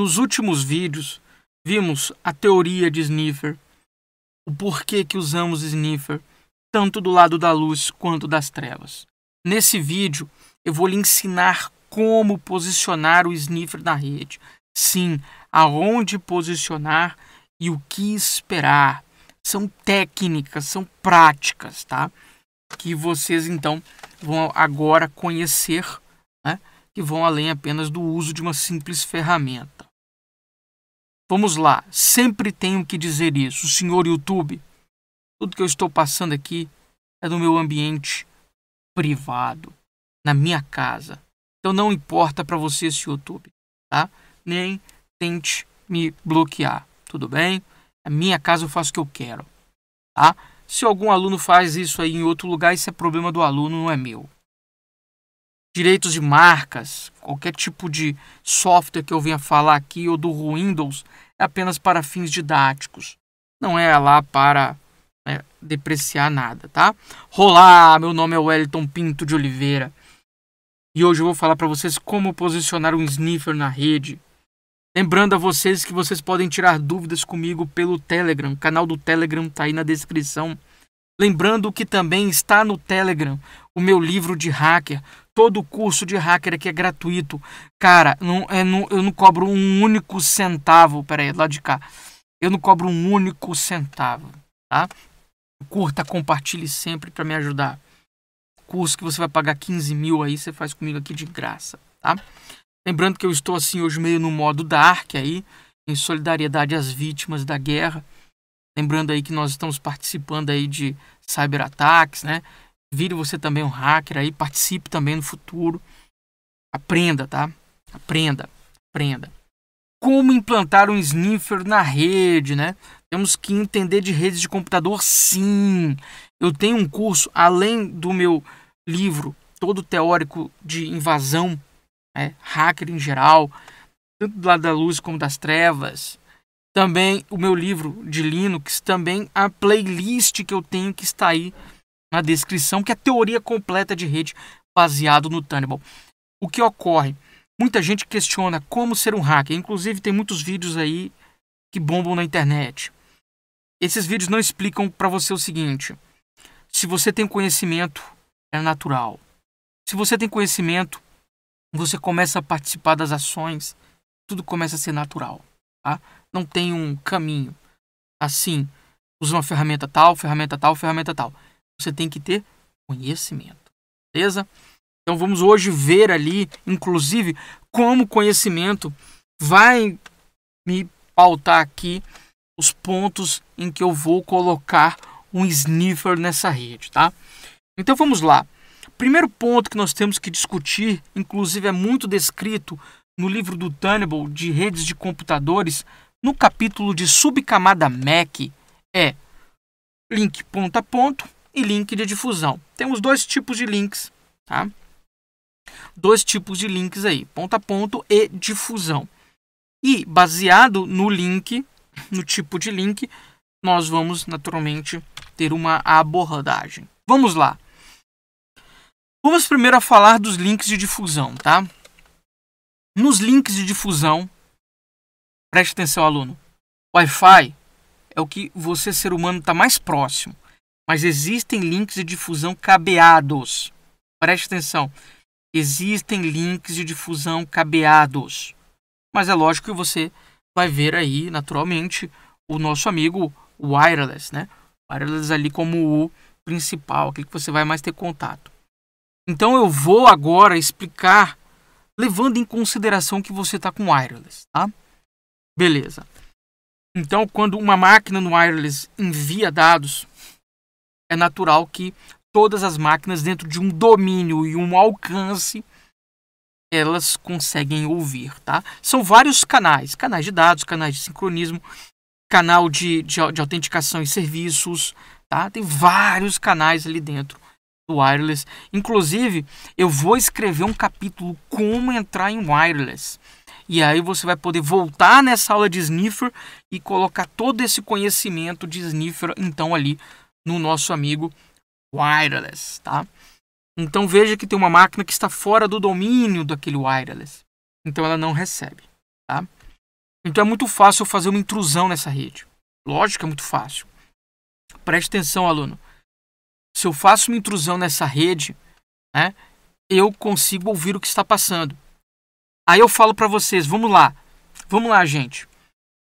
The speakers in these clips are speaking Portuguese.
Nos últimos vídeos, vimos a teoria de Sniffer, o porquê que usamos Sniffer, tanto do lado da luz quanto das trevas. Nesse vídeo, eu vou lhe ensinar como posicionar o Sniffer na rede. Sim, aonde posicionar e o que esperar. São técnicas, são práticas, tá? Que vocês então vão agora conhecer, né? que vão além apenas do uso de uma simples ferramenta. Vamos lá, sempre tenho que dizer isso, senhor YouTube. Tudo que eu estou passando aqui é do meu ambiente privado, na minha casa. Então não importa para você esse YouTube, tá? Nem tente me bloquear, tudo bem? Na minha casa eu faço o que eu quero, tá? Se algum aluno faz isso aí em outro lugar, isso é problema do aluno, não é meu direitos de marcas, qualquer tipo de software que eu venha falar aqui ou do Windows é apenas para fins didáticos. Não é lá para né, depreciar nada, tá? Olá, meu nome é Wellington Pinto de Oliveira e hoje eu vou falar para vocês como posicionar um sniffer na rede. Lembrando a vocês que vocês podem tirar dúvidas comigo pelo Telegram, o canal do Telegram está aí na descrição. Lembrando que também está no Telegram o meu livro de hacker, todo o curso de hacker aqui é gratuito. Cara, não, é, não, eu não cobro um único centavo. Pera aí, lá de cá. Eu não cobro um único centavo, tá? Curta, compartilhe sempre para me ajudar. Curso que você vai pagar 15 mil aí, você faz comigo aqui de graça, tá? Lembrando que eu estou assim hoje meio no modo dark aí, em solidariedade às vítimas da guerra. Lembrando aí que nós estamos participando aí de cyberataques, né? Vire você também um hacker aí, participe também no futuro. Aprenda, tá? Aprenda, aprenda. Como implantar um sniffer na rede, né? Temos que entender de redes de computador, sim. Eu tenho um curso, além do meu livro todo teórico de invasão, né? hacker em geral, tanto do lado da luz como das trevas, também o meu livro de Linux, também a playlist que eu tenho que está aí na descrição, que é a teoria completa de rede baseado no Thunderbolt. O que ocorre? Muita gente questiona como ser um hacker. Inclusive tem muitos vídeos aí que bombam na internet. Esses vídeos não explicam para você o seguinte: se você tem conhecimento, é natural. Se você tem conhecimento, você começa a participar das ações, tudo começa a ser natural, tá? não tem um caminho. Assim, usa uma ferramenta tal, ferramenta tal, ferramenta tal. Você tem que ter conhecimento. Beleza? Então vamos hoje ver ali, inclusive, como conhecimento vai me pautar aqui os pontos em que eu vou colocar um sniffer nessa rede, tá? Então vamos lá. Primeiro ponto que nós temos que discutir, inclusive é muito descrito no livro do Tannable de redes de computadores, no capítulo de subcamada MAC é link ponto a ponto e link de difusão. Temos dois tipos de links, tá? Dois tipos de links aí, ponto a ponto e difusão. E baseado no link, no tipo de link, nós vamos naturalmente ter uma abordagem. Vamos lá. Vamos primeiro a falar dos links de difusão, tá? Nos links de difusão, Preste atenção, aluno. Wi-Fi é o que você, ser humano, está mais próximo. Mas existem links de difusão cabeados. Preste atenção. Existem links de difusão cabeados. Mas é lógico que você vai ver aí, naturalmente, o nosso amigo wireless, né? Wireless ali como o principal, aquele que você vai mais ter contato. Então eu vou agora explicar, levando em consideração que você está com wireless, tá? Beleza. Então, quando uma máquina no wireless envia dados, é natural que todas as máquinas dentro de um domínio e um alcance elas conseguem ouvir, tá? São vários canais, canais de dados, canais de sincronismo, canal de, de, de autenticação e serviços, tá? Tem vários canais ali dentro do wireless. Inclusive, eu vou escrever um capítulo como entrar em wireless. E aí você vai poder voltar nessa aula de sniffer e colocar todo esse conhecimento de sniffer então ali no nosso amigo wireless, tá? Então veja que tem uma máquina que está fora do domínio daquele wireless. Então ela não recebe, tá? Então é muito fácil fazer uma intrusão nessa rede. Lógico, é muito fácil. Preste atenção, aluno. Se eu faço uma intrusão nessa rede, né, eu consigo ouvir o que está passando. Aí eu falo para vocês, vamos lá. Vamos lá, gente.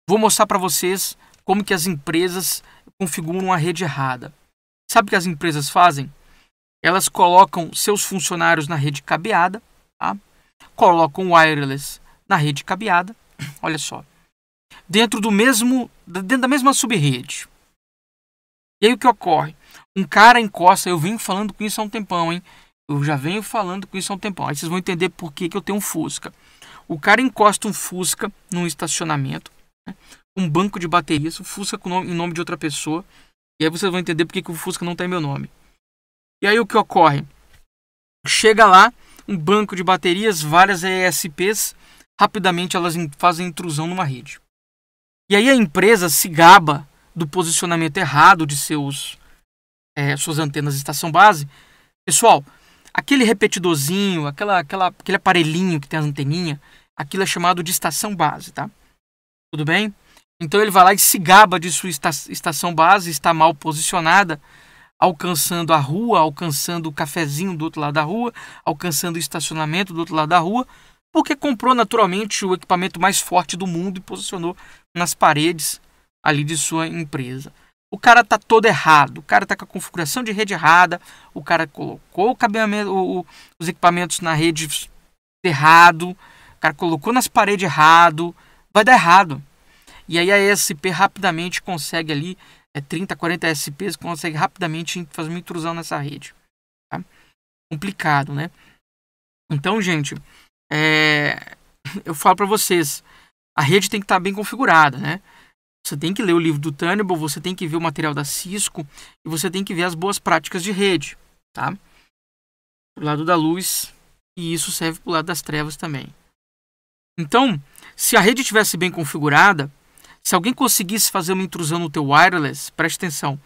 Vou mostrar para vocês como que as empresas configuram a rede errada. Sabe o que as empresas fazem? Elas colocam seus funcionários na rede cabeada, tá? colocam wireless na rede cabeada, olha só, dentro do mesmo, dentro da mesma subrede. E aí o que ocorre? Um cara encosta, eu venho falando com isso há um tempão, hein? Eu já venho falando com isso há um tempão. Aí vocês vão entender por que, que eu tenho um Fusca. O cara encosta um Fusca num estacionamento, né? um banco de baterias, o Fusca com nome, em nome de outra pessoa. E aí vocês vão entender porque que o Fusca não tem meu nome. E aí o que ocorre? Chega lá, um banco de baterias, várias ESPs, rapidamente elas fazem intrusão numa rede. E aí a empresa se gaba do posicionamento errado de seus é, suas antenas de estação base. Pessoal, Aquele repetidorzinho, aquela, aquela, aquele aparelhinho que tem as anteninhas, aquilo é chamado de estação base, tá? Tudo bem? Então ele vai lá e se gaba de sua estação base, está mal posicionada, alcançando a rua, alcançando o cafezinho do outro lado da rua, alcançando o estacionamento do outro lado da rua, porque comprou naturalmente o equipamento mais forte do mundo e posicionou nas paredes ali de sua empresa o cara tá todo errado, o cara tá com a configuração de rede errada, o cara colocou o cabeamento, o, os equipamentos na rede errado, o cara colocou nas paredes errado, vai dar errado. E aí a ESP rapidamente consegue ali, é 30, 40 ESPs, consegue rapidamente fazer uma intrusão nessa rede. Tá? Complicado, né? Então, gente, é... eu falo para vocês, a rede tem que estar tá bem configurada, né? Você tem que ler o livro do Tannenbaum, você tem que ver o material da Cisco e você tem que ver as boas práticas de rede, tá? Pro lado da luz e isso serve para o lado das trevas também. Então, se a rede tivesse bem configurada, se alguém conseguisse fazer uma intrusão no teu wireless, preste atenção,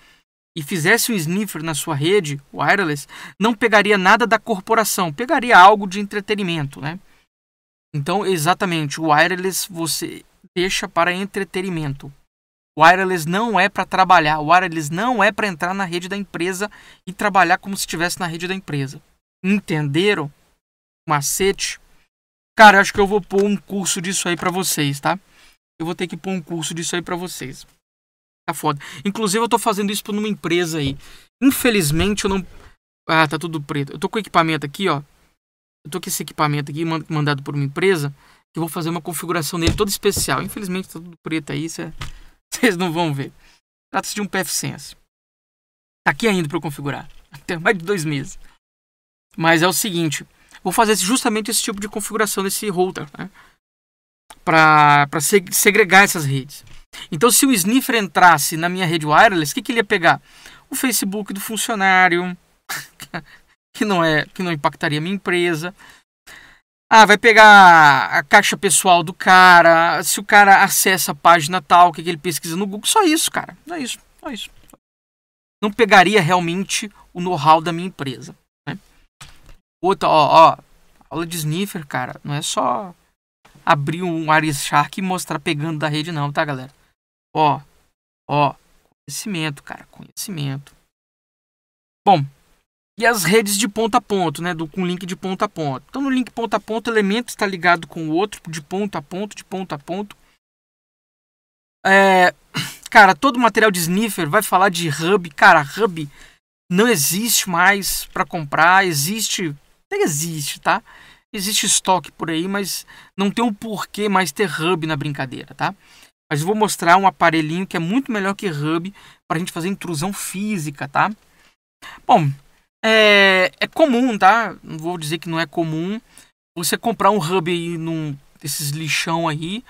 e fizesse um sniffer na sua rede wireless, não pegaria nada da corporação, pegaria algo de entretenimento, né? Então, exatamente, o wireless você deixa para entretenimento. O wireless não é para trabalhar, o wireless não é para entrar na rede da empresa e trabalhar como se estivesse na rede da empresa. Entenderam? Macete? Cara, eu acho que eu vou pôr um curso disso aí para vocês, tá? Eu vou ter que pôr um curso disso aí para vocês. Tá foda. Inclusive eu tô fazendo isso para uma empresa aí. Infelizmente eu não Ah, tá tudo preto. Eu tô com equipamento aqui, ó. Eu tô com esse equipamento aqui mandado por uma empresa que eu vou fazer uma configuração nele toda especial. Infelizmente tá tudo preto aí, isso é vocês não vão ver. Trata-se de um PF Tá aqui ainda para eu configurar. Tem mais de dois meses. Mas é o seguinte, vou fazer justamente esse tipo de configuração desse router, né? Para segregar essas redes. Então, se o sniffer entrasse na minha rede wireless, o que, que ele ia pegar? O Facebook do funcionário, que não é, que não impactaria a minha empresa, ah, vai pegar a caixa pessoal do cara, se o cara acessa a página tal, o que, que ele pesquisa no Google. Só isso, cara. Só isso, só isso. Não pegaria realmente o know-how da minha empresa. Né? Outra, ó, ó, aula de sniffer, cara, não é só abrir um Shark e mostrar pegando da rede, não, tá, galera? Ó, ó, conhecimento, cara, conhecimento. Bom, e as redes de ponta a ponto, né, do, com link de ponta a ponto. Então, no link ponta a ponto, o elemento está ligado com o outro, de ponta a ponto, de ponta a ponto. É, cara, todo material de sniffer vai falar de hub. Cara, hub não existe mais para comprar, existe, até existe, tá? Existe estoque por aí, mas não tem um porquê mais ter hub na brincadeira, tá? Mas eu vou mostrar um aparelhinho que é muito melhor que hub para a gente fazer intrusão física, tá? Bom, é, é comum, tá? Não vou dizer que não é comum você comprar um hub aí num desses lixão aí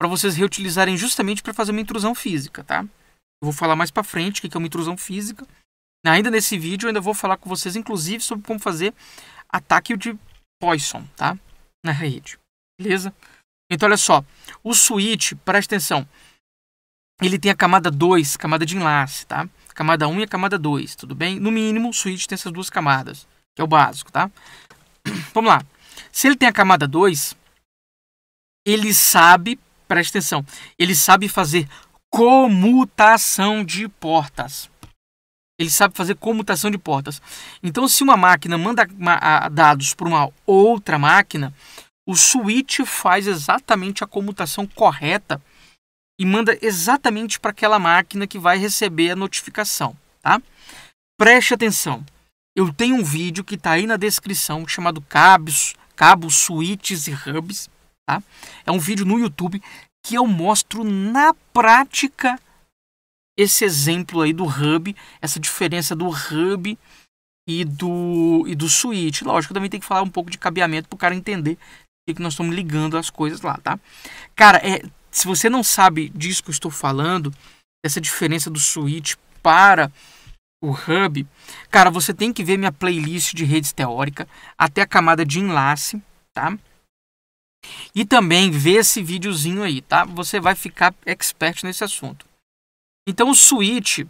para vocês reutilizarem justamente para fazer uma intrusão física, tá? Eu vou falar mais para frente o que é uma intrusão física. Ainda nesse vídeo eu ainda vou falar com vocês inclusive sobre como fazer ataque de poison, tá? Na rede. Beleza? Então olha só, o switch, presta atenção ele tem a camada 2, camada de enlace, tá? Camada 1 um e a camada 2, tudo bem? No mínimo, o switch tem essas duas camadas, que é o básico, tá? Vamos lá. Se ele tem a camada 2, ele sabe, preste atenção, ele sabe fazer comutação de portas. Ele sabe fazer comutação de portas. Então, se uma máquina manda dados para uma outra máquina, o switch faz exatamente a comutação correta e manda exatamente para aquela máquina que vai receber a notificação, tá? Preste atenção. Eu tenho um vídeo que está aí na descrição chamado cabos, cabos, switches e hubs, tá? É um vídeo no YouTube que eu mostro na prática esse exemplo aí do hub, essa diferença do hub e do e do switch. Lógico, também tem que falar um pouco de cabeamento para o cara entender que, que nós estamos ligando as coisas lá, tá? Cara, é se você não sabe disso que eu estou falando, essa diferença do switch para o hub, cara, você tem que ver minha playlist de redes teórica até a camada de enlace, tá? E também ver esse videozinho aí, tá? Você vai ficar expert nesse assunto. Então o switch,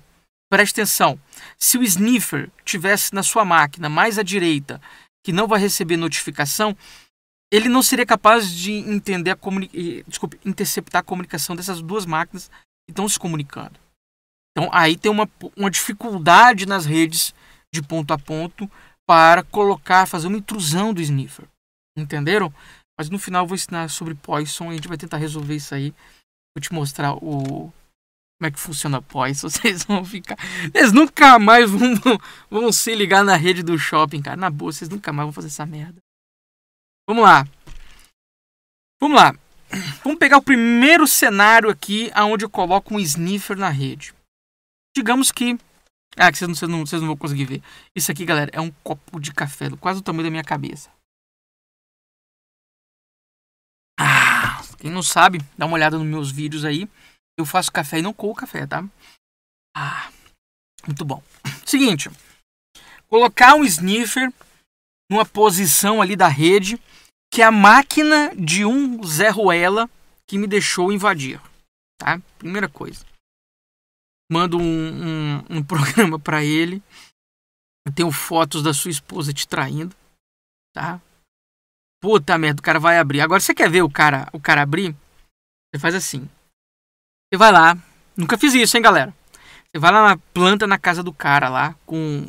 preste atenção, se o sniffer tivesse na sua máquina mais à direita, que não vai receber notificação, ele não seria capaz de entender a desculpe, interceptar a comunicação dessas duas máquinas que estão se comunicando. Então aí tem uma, uma dificuldade nas redes de ponto a ponto para colocar, fazer uma intrusão do sniffer. Entenderam? Mas no final eu vou ensinar sobre Poison e a gente vai tentar resolver isso aí. Vou te mostrar o como é que funciona Poison. Vocês vão ficar. Vocês nunca mais vão, vão se ligar na rede do shopping, cara. Na boa, vocês nunca mais vão fazer essa merda. Vamos lá. Vamos lá. Vamos pegar o primeiro cenário aqui, aonde eu coloco um sniffer na rede. Digamos que... Ah, que vocês não, vocês, não, vocês não vão conseguir ver. Isso aqui, galera, é um copo de café, quase o tamanho da minha cabeça. Ah, quem não sabe, dá uma olhada nos meus vídeos aí. Eu faço café e não coo café, tá? Ah, muito bom. Seguinte, colocar um sniffer numa posição ali da rede que é a máquina de um Zé Ruela que me deixou invadir. Tá? Primeira coisa. Mando um, um, um programa para ele. Eu tenho fotos da sua esposa te traindo. Tá? Puta merda, o cara vai abrir. Agora você quer ver o cara, o cara abrir? Você faz assim. Você vai lá. Nunca fiz isso, hein, galera. Você vai lá na planta na casa do cara lá com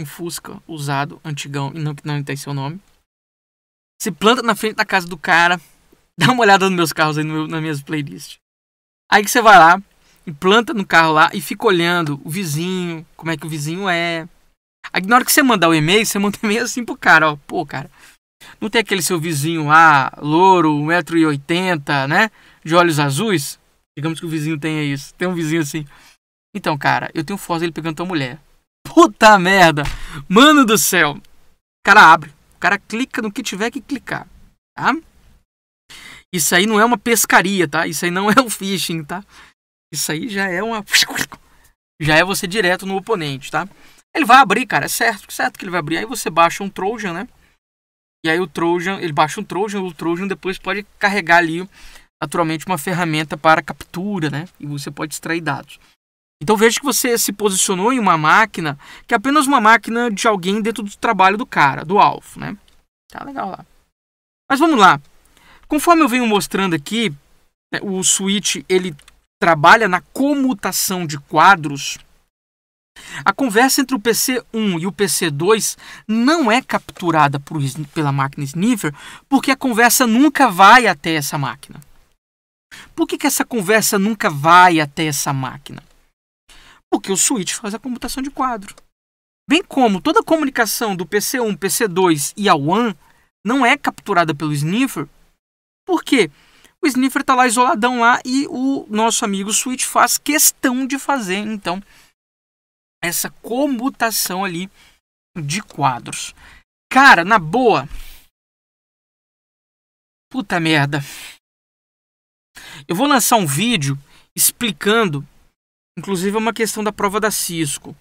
um Fusca usado, antigão, e não que não tem seu nome. Você planta na frente da casa do cara, dá uma olhada nos meus carros aí, no meu, nas minhas playlists. Aí que você vai lá, e planta no carro lá e fica olhando o vizinho, como é que o vizinho é. Aí na hora que você mandar o e-mail, você manda o e-mail assim pro cara, ó, pô, cara, não tem aquele seu vizinho lá, louro, 1,80m, né, de olhos azuis? Digamos que o vizinho tenha isso, tem um vizinho assim. Então, cara, eu tenho foto dele pegando tua mulher. Puta merda! Mano do céu! O cara abre. O cara clica no que tiver que clicar, tá? Isso aí não é uma pescaria, tá? Isso aí não é o phishing, tá? Isso aí já é uma já é você direto no oponente, tá? Ele vai abrir, cara, é certo, certo que ele vai abrir. Aí você baixa um Trojan, né? E aí o Trojan, ele baixa um Trojan, o Trojan depois pode carregar ali naturalmente uma ferramenta para captura, né? E você pode extrair dados. Então veja que você se posicionou em uma máquina que é apenas uma máquina de alguém dentro do trabalho do cara, do alvo, né? Tá legal lá. Mas vamos lá. Conforme eu venho mostrando aqui, né, o switch ele trabalha na comutação de quadros. A conversa entre o PC1 e o PC2 não é capturada por, pela máquina sniffer, porque a conversa nunca vai até essa máquina. Por que, que essa conversa nunca vai até essa máquina? Porque o switch faz a computação de quadro. Bem como toda a comunicação do PC1, PC2 e a WAN não é capturada pelo sniffer. Porque O sniffer está lá isoladão lá e o nosso amigo switch faz questão de fazer, então, essa comutação ali de quadros. Cara, na boa. Puta merda. Eu vou lançar um vídeo explicando Inclusive é uma questão da prova da Cisco,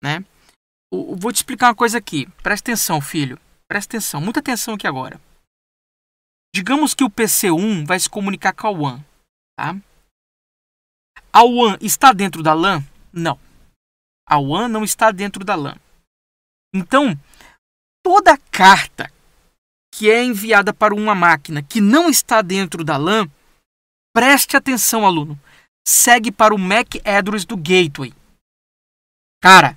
né? Eu vou te explicar uma coisa aqui. Presta atenção, filho. Presta atenção. Muita atenção aqui agora. Digamos que o PC1 vai se comunicar com a WAN, tá? A WAN está dentro da LAN? Não. A WAN não está dentro da LAN. Então, toda carta que é enviada para uma máquina que não está dentro da LAN, preste atenção, aluno segue para o MAC address do gateway. Cara,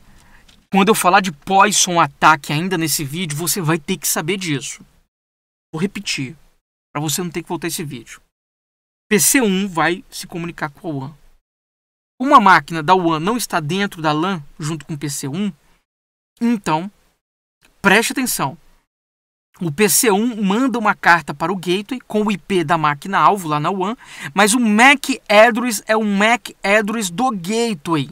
quando eu falar de Poison Attack ainda nesse vídeo, você vai ter que saber disso. Vou repetir, para você não ter que voltar esse vídeo. PC1 vai se comunicar com a WAN. Uma máquina da WAN não está dentro da LAN junto com o PC1, então preste atenção o PC1 manda uma carta para o gateway com o IP da máquina alvo lá na WAN, mas o MAC address é o MAC address do gateway.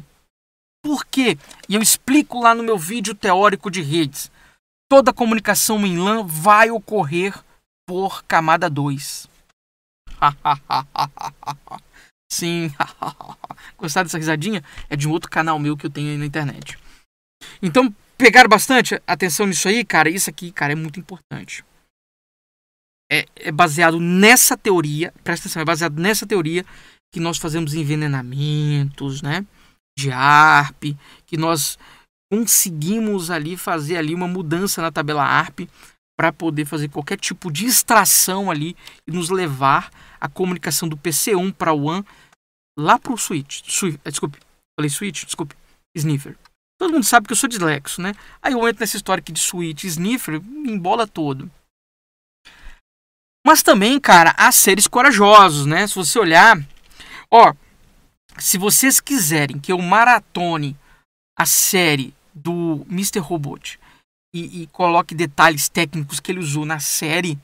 Por quê? E eu explico lá no meu vídeo teórico de redes. Toda comunicação em LAN vai ocorrer por camada 2. Sim. Gostaram dessa risadinha? É de um outro canal meu que eu tenho aí na internet. Então, pegaram bastante atenção nisso aí, cara? Isso aqui, cara, é muito importante. É, é baseado nessa teoria, presta atenção, é baseado nessa teoria que nós fazemos envenenamentos, né? De ARP, que nós conseguimos ali fazer ali uma mudança na tabela ARP para poder fazer qualquer tipo de extração ali e nos levar a comunicação do PC1 para o WAN lá para o switch, switch, desculpe, falei switch, desculpe, sniffer. Todo mundo sabe que eu sou dislexo, né? Aí eu entro nessa história aqui de suíte, sniffer, me embola todo. Mas também, cara, há seres corajosos, né? Se você olhar, ó, se vocês quiserem que eu maratone a série do Mr. Robot e, e coloque detalhes técnicos que ele usou na série,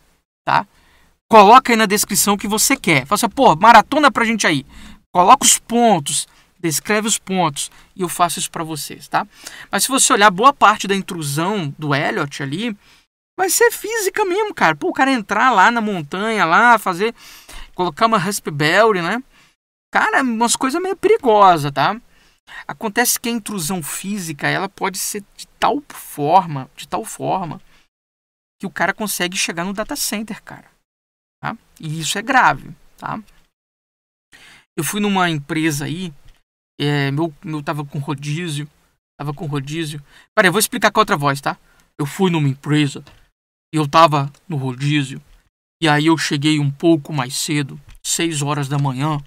tá? Coloca aí na descrição o que você quer. Faça, assim, pô, maratona pra gente aí. Coloca os pontos, descreve os pontos e eu faço isso para vocês, tá? Mas se você olhar boa parte da intrusão do Elliot ali, vai ser física mesmo, cara. Pô, o cara entrar lá na montanha, lá fazer, colocar uma raspberry, né? Cara, é umas coisas meio perigosa, tá? Acontece que a intrusão física, ela pode ser de tal forma, de tal forma, que o cara consegue chegar no data center, cara. Tá? E isso é grave, tá? Eu fui numa empresa aí é, meu, meu tava com rodízio. Tava com rodízio. Peraí, eu vou explicar com outra voz, tá? Eu fui numa empresa e eu tava no rodízio. E aí eu cheguei um pouco mais cedo, 6 horas da manhã.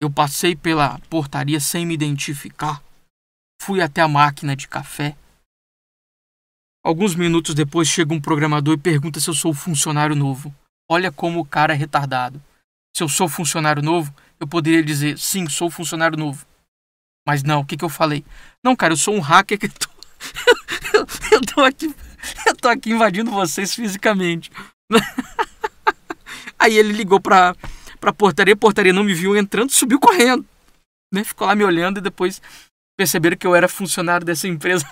Eu passei pela portaria sem me identificar. Fui até a máquina de café. Alguns minutos depois chega um programador e pergunta se eu sou funcionário novo. Olha como o cara é retardado. Se eu sou funcionário novo, eu poderia dizer sim, sou funcionário novo. Mas não, o que, que eu falei? Não, cara, eu sou um hacker que tô... eu tô aqui. Eu tô aqui invadindo vocês fisicamente. Aí ele ligou pra, pra portaria, a portaria não me viu entrando, subiu correndo. Né? Ficou lá me olhando e depois perceberam que eu era funcionário dessa empresa.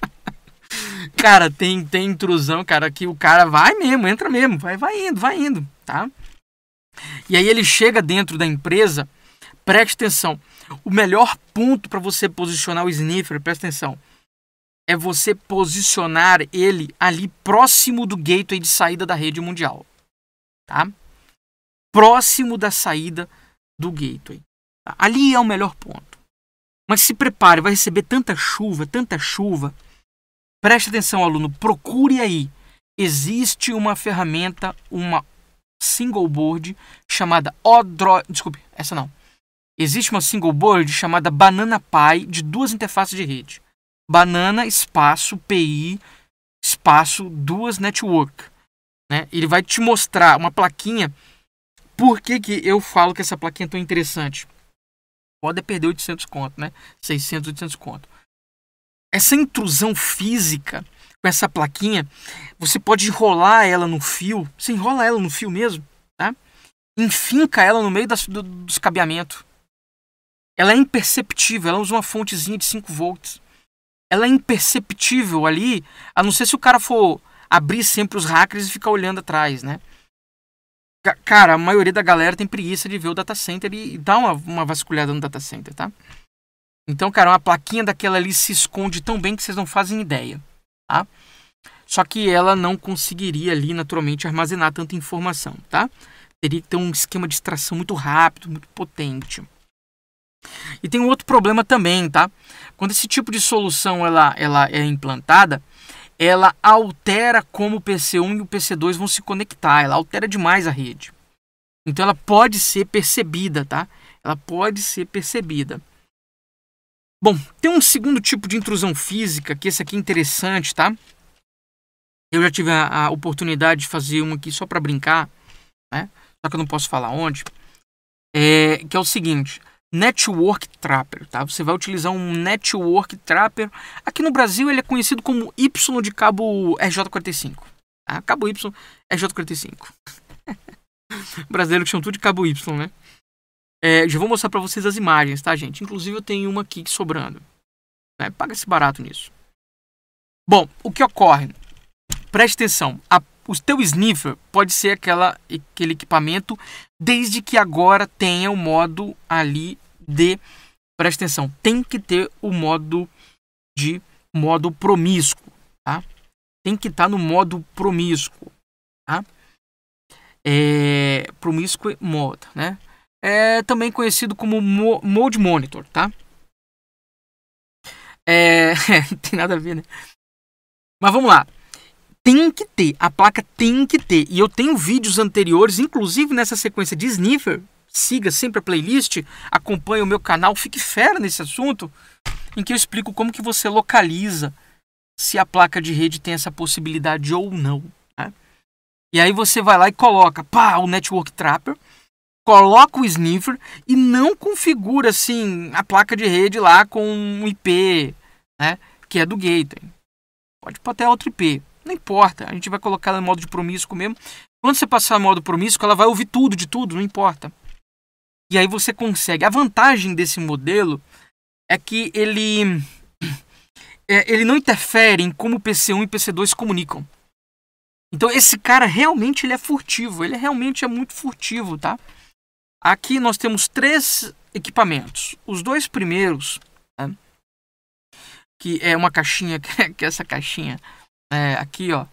cara, tem, tem intrusão, cara, que o cara vai mesmo, entra mesmo, vai, vai indo, vai indo, tá? E aí ele chega dentro da empresa Preste atenção. O melhor ponto para você posicionar o sniffer, presta atenção, é você posicionar ele ali próximo do gateway de saída da rede mundial. Tá? Próximo da saída do gateway. Tá? Ali é o melhor ponto. Mas se prepare, vai receber tanta chuva, tanta chuva. Preste atenção, aluno, procure aí. Existe uma ferramenta, uma single board chamada Odroid. Desculpe, essa não Existe uma single board chamada Banana Pi de duas interfaces de rede. Banana, espaço, PI, espaço, duas network. Né? Ele vai te mostrar uma plaquinha. Por que, que eu falo que essa plaquinha é tão interessante? Pode perder 800 conto, né? 600, 800 conto. Essa intrusão física com essa plaquinha, você pode enrolar ela no fio. Você enrola ela no fio mesmo, tá? Enfinca ela no meio das, do, dos cabeamentos ela é imperceptível, ela usa uma fontezinha de 5 volts. Ela é imperceptível ali, a não ser se o cara for abrir sempre os hackers e ficar olhando atrás, né? Cara, a maioria da galera tem preguiça de ver o data center e dá uma, uma vasculhada no data center, tá? Então, cara, uma plaquinha daquela ali se esconde tão bem que vocês não fazem ideia, tá? Só que ela não conseguiria ali, naturalmente, armazenar tanta informação, tá? Teria que ter um esquema de extração muito rápido, muito potente. E tem um outro problema também, tá? Quando esse tipo de solução ela, ela é implantada, ela altera como o PC1 e o PC2 vão se conectar, ela altera demais a rede. Então ela pode ser percebida, tá? Ela pode ser percebida. Bom, tem um segundo tipo de intrusão física, que esse aqui é interessante, tá? Eu já tive a, a oportunidade de fazer uma aqui só para brincar, né? Só que eu não posso falar onde. É, que é o seguinte, Network Trapper, tá? Você vai utilizar um Network Trapper. Aqui no Brasil ele é conhecido como Y de cabo RJ45. Tá? Cabo Y RJ45. Brasileiro que chama tudo de cabo Y, né? É, já vou mostrar para vocês as imagens, tá, gente? Inclusive eu tenho uma aqui sobrando. Né? Paga-se barato nisso. Bom, o que ocorre? Preste atenção. A, o teu sniffer pode ser aquela, aquele equipamento, desde que agora tenha o modo ali de, presta atenção, tem que ter o modo de modo promíscuo, tá? Tem que estar tá no modo promíscuo, tá? É, promíscuo modo né? É também conhecido como mo mode monitor, tá? É, não tem nada a ver, né? Mas vamos lá. Tem que ter, a placa tem que ter. E eu tenho vídeos anteriores, inclusive nessa sequência de sniffer, siga sempre a playlist, acompanhe o meu canal, fique fera nesse assunto, em que eu explico como que você localiza se a placa de rede tem essa possibilidade ou não. Né? E aí você vai lá e coloca pá, o Network Trapper, coloca o sniffer e não configura assim a placa de rede lá com um IP, né, que é do gateway. Pode pôr até outro IP, não importa. A gente vai colocar ela no modo de promíscuo mesmo. Quando você passar no modo promíscuo, ela vai ouvir tudo de tudo, não importa. E aí você consegue. A vantagem desse modelo é que ele é, ele não interfere em como o PC1 e o PC2 comunicam. Então esse cara realmente ele é furtivo, ele realmente é muito furtivo, tá? Aqui nós temos três equipamentos. Os dois primeiros, né? que é uma caixinha, é, que é essa caixinha é, aqui, ó.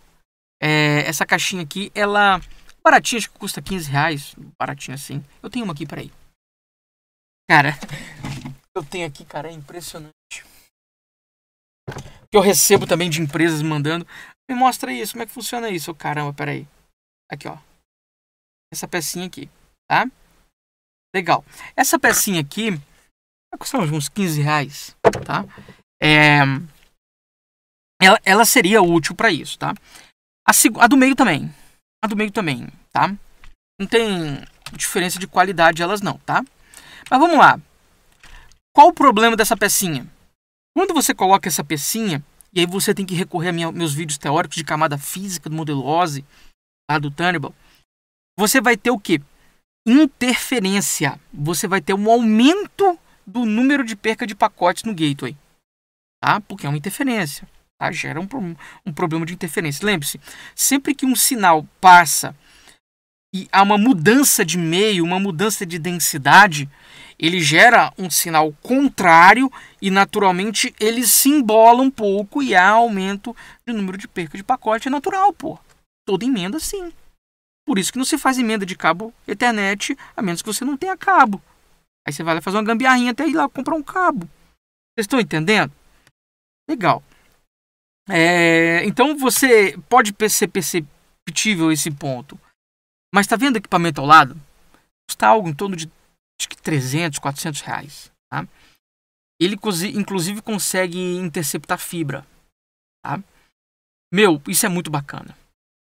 É, essa caixinha aqui, ela baratinha, acho que custa 15 reais, baratinha assim. Eu tenho uma aqui, peraí. Cara, eu tenho aqui, cara, é impressionante. Que eu recebo também de empresas mandando. Me mostra isso, como é que funciona isso? Caramba, peraí. Aqui, ó. Essa pecinha aqui, tá? Legal. Essa pecinha aqui vai custar uns 15 reais, tá? É, ela, ela seria útil para isso, tá? A, a do meio também. A do meio também, tá? Não tem diferença de qualidade elas não, tá? Mas vamos lá. Qual o problema dessa pecinha? Quando você coloca essa pecinha, e aí você tem que recorrer a minha, meus vídeos teóricos de camada física do modelo OSI, lá do Thunderbolt, você vai ter o que? Interferência. Você vai ter um aumento do número de perca de pacotes no gateway. Tá? Porque é uma interferência. Tá? Gera um, um problema de interferência. Lembre-se, sempre que um sinal passa e há uma mudança de meio, uma mudança de densidade, ele gera um sinal contrário e naturalmente ele se embola um pouco e há aumento de número de perca de pacote. É natural, pô. Toda emenda sim. Por isso que não se faz emenda de cabo Ethernet, a menos que você não tenha cabo. Aí você vai lá fazer uma gambiarrinha até ir lá comprar um cabo. Vocês estão entendendo? Legal. É, então você pode ser perceptível esse ponto. Mas está vendo o equipamento ao lado? Custa algo em torno de acho que 300, 400 reais. Tá? Ele inclusive consegue interceptar fibra. Tá? Meu, isso é muito bacana.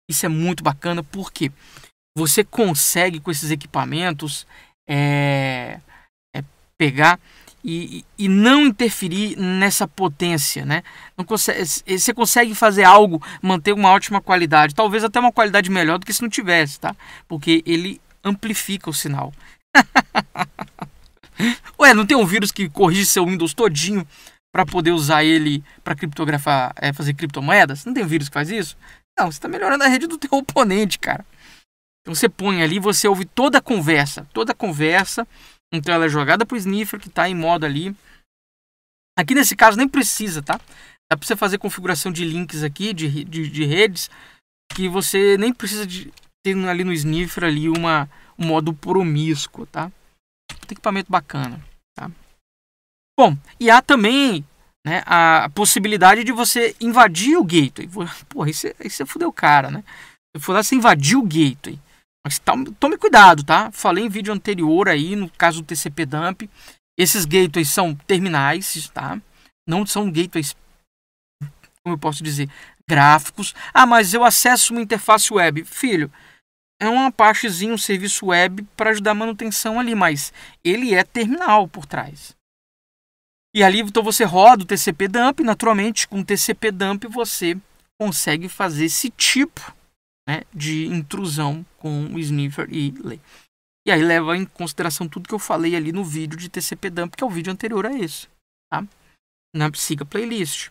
Isso é muito bacana porque você consegue com esses equipamentos é, é, pegar e, e não interferir nessa potência, né? Não consegue, eh, eh, você consegue fazer algo, manter uma ótima qualidade, talvez até uma qualidade melhor do que se não tivesse, tá? Porque ele amplifica o sinal. Ué, não tem um vírus que corrige seu Windows todinho para poder usar ele para criptografar, é, fazer criptomoedas? Não tem um vírus que faz isso? Não, você está melhorando a rede do teu oponente, cara. Então você põe ali, você ouve toda a conversa, toda a conversa então ela é jogada pro sniffer que tá em modo ali. Aqui nesse caso nem precisa, tá? Dá pra você fazer configuração de links aqui, de, de, de redes, que você nem precisa de ter ali no sniffer ali uma, um modo promíscuo, tá? Um equipamento bacana, tá? Bom, e há também né, a possibilidade de você invadir o gateway. Porra, aí você, fudeu o cara, né? Você foi lá, você invadiu o gateway. Mas tá, tome cuidado, tá? Falei em vídeo anterior aí, no caso do TCP dump, esses gateways são terminais, tá? Não são gateways, como eu posso dizer, gráficos. Ah, mas eu acesso uma interface web. Filho, é uma partezinha, um serviço web para ajudar a manutenção ali, mas ele é terminal por trás. E ali então você roda o TCP dump, naturalmente com o TCP dump você consegue fazer esse tipo né, de intrusão com o sniffer e lei. E aí leva em consideração tudo que eu falei ali no vídeo de TCP dump, que é o vídeo anterior a esse, tá? Na siga playlist.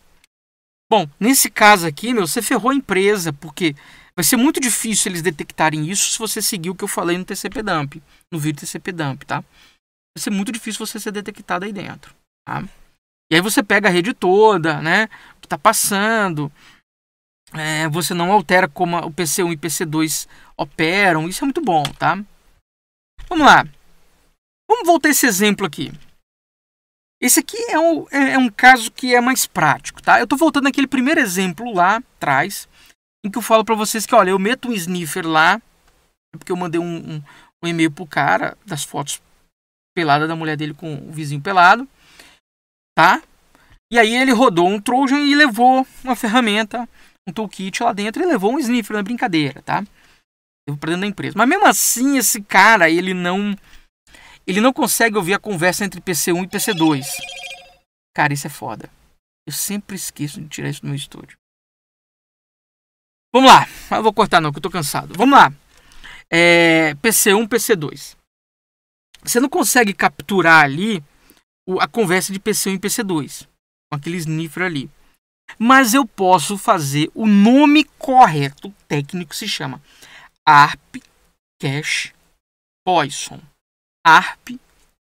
Bom, nesse caso aqui, meu, você ferrou a empresa, porque vai ser muito difícil eles detectarem isso se você seguir o que eu falei no TCP dump, no vídeo TCP dump, tá? Vai ser muito difícil você ser detectado aí dentro, tá? E aí você pega a rede toda, né? O que tá passando, é, você não altera como o PC1 e PC2 operam. Isso é muito bom, tá? Vamos lá. Vamos voltar a esse exemplo aqui. Esse aqui é um, é, é um caso que é mais prático, tá? Eu estou voltando naquele primeiro exemplo lá atrás, em que eu falo para vocês que, olha, eu meto um sniffer lá, é porque eu mandei um, um, um e-mail pro cara das fotos pelada da mulher dele com o vizinho pelado, tá? E aí ele rodou um Trojan e levou uma ferramenta um toolkit lá dentro e levou um sniffer na brincadeira, tá? Levou pra dentro da empresa. Mas mesmo assim, esse cara, ele não. Ele não consegue ouvir a conversa entre PC1 e PC2. Cara, isso é foda. Eu sempre esqueço de tirar isso do meu estúdio. Vamos lá. Ah, eu vou cortar não, que eu tô cansado. Vamos lá. É, PC1, PC2. Você não consegue capturar ali a conversa de PC1 e PC2. Com aquele sniffer ali mas eu posso fazer o nome correto técnico se chama ARP Cache Poison. ARP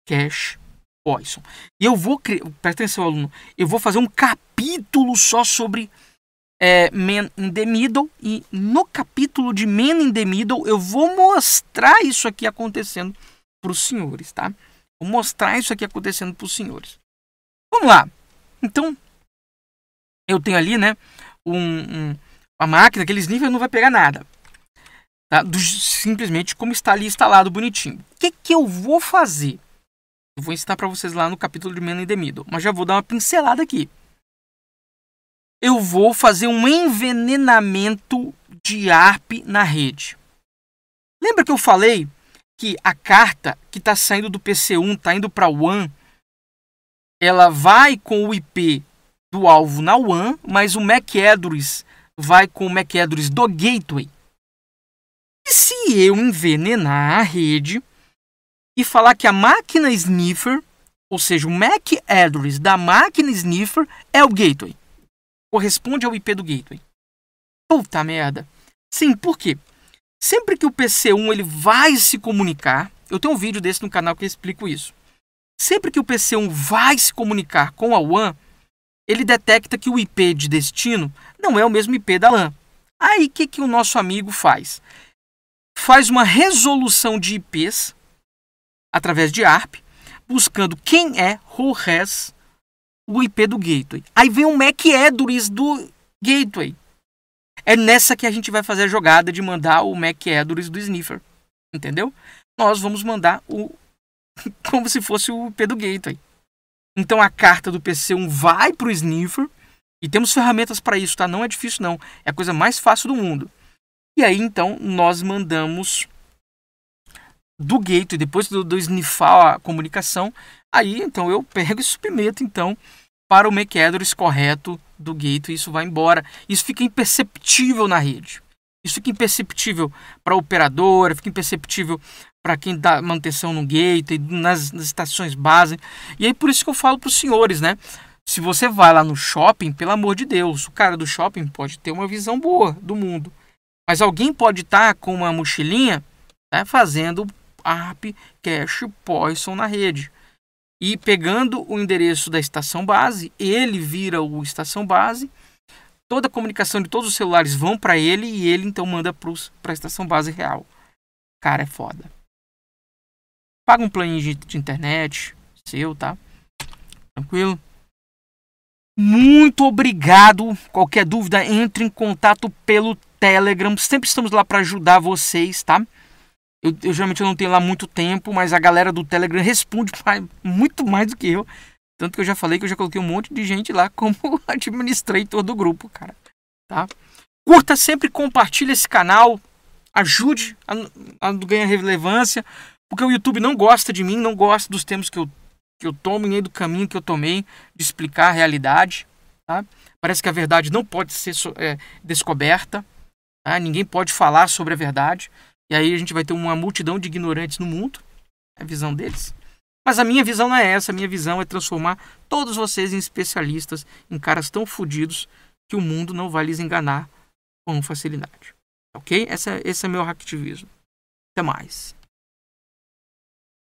Cache Poison. E eu vou criar, presta atenção, aluno, eu vou fazer um capítulo só sobre é, Man in the Middle e no capítulo de Man in the Middle eu vou mostrar isso aqui acontecendo para os senhores, tá? Vou mostrar isso aqui acontecendo para os senhores. Vamos lá. Então, eu tenho ali, né, um, um, uma máquina aqueles níveis não vai pegar nada. Tá? Do, simplesmente como está ali instalado bonitinho. O que, que eu vou fazer? Eu vou ensinar para vocês lá no capítulo de Man e the Middle, mas já vou dar uma pincelada aqui. Eu vou fazer um envenenamento de ARP na rede. Lembra que eu falei que a carta que está saindo do PC1, está indo para o WAN, ela vai com o IP do alvo na WAN, mas o Mac Address vai com o Mac Address do Gateway. E se eu envenenar a rede e falar que a máquina Sniffer, ou seja, o Mac Address da máquina Sniffer é o Gateway, corresponde ao IP do Gateway. Puta merda. Sim, por quê? Sempre que o PC1 ele vai se comunicar, eu tenho um vídeo desse no canal que eu explico isso. Sempre que o PC1 vai se comunicar com a WAN, ele detecta que o IP de destino não é o mesmo IP da LAN. Aí o que, que o nosso amigo faz? Faz uma resolução de IPs através de ARP, buscando quem é who has o IP do gateway. Aí vem o MAC address do gateway. É nessa que a gente vai fazer a jogada de mandar o MAC address do sniffer. Entendeu? Nós vamos mandar o como se fosse o IP do gateway. Então a carta do PC1 vai para o sniffer e temos ferramentas para isso, tá? Não é difícil não, é a coisa mais fácil do mundo. E aí então nós mandamos do gate, depois do, do sniffar a comunicação, aí então eu pego e submeto então para o McAdams correto do gate e isso vai embora. Isso fica imperceptível na rede. Isso é fica imperceptível para a operadora, fica imperceptível para quem dá manutenção no gate, nas, nas estações base. E aí por isso que eu falo para os senhores, né? Se você vai lá no shopping, pelo amor de Deus, o cara do shopping pode ter uma visão boa do mundo. Mas alguém pode estar tá com uma mochilinha né, fazendo ARP Cache Poison na rede. E pegando o endereço da estação base, ele vira o estação base toda a comunicação de todos os celulares vão para ele e ele então manda para a estação base real. Cara, é foda. Paga um plano de, de internet seu, tá? Tranquilo? Muito obrigado. Qualquer dúvida, entre em contato pelo Telegram. Sempre estamos lá para ajudar vocês, tá? Eu, eu geralmente eu não tenho lá muito tempo, mas a galera do Telegram responde muito mais do que eu. Tanto que eu já falei que eu já coloquei um monte de gente lá como administrator do grupo, cara. Tá? Curta sempre, compartilha esse canal, ajude a, a ganhar relevância, porque o YouTube não gosta de mim, não gosta dos temas que eu, que eu tomo e nem do caminho que eu tomei de explicar a realidade. Tá? Parece que a verdade não pode ser é, descoberta, tá? ninguém pode falar sobre a verdade, e aí a gente vai ter uma multidão de ignorantes no mundo, é a visão deles. Mas a minha visão não é essa, a minha visão é transformar todos vocês em especialistas, em caras tão fodidos que o mundo não vai lhes enganar com facilidade. Ok? Essa, esse é meu hacktivismo. Até mais.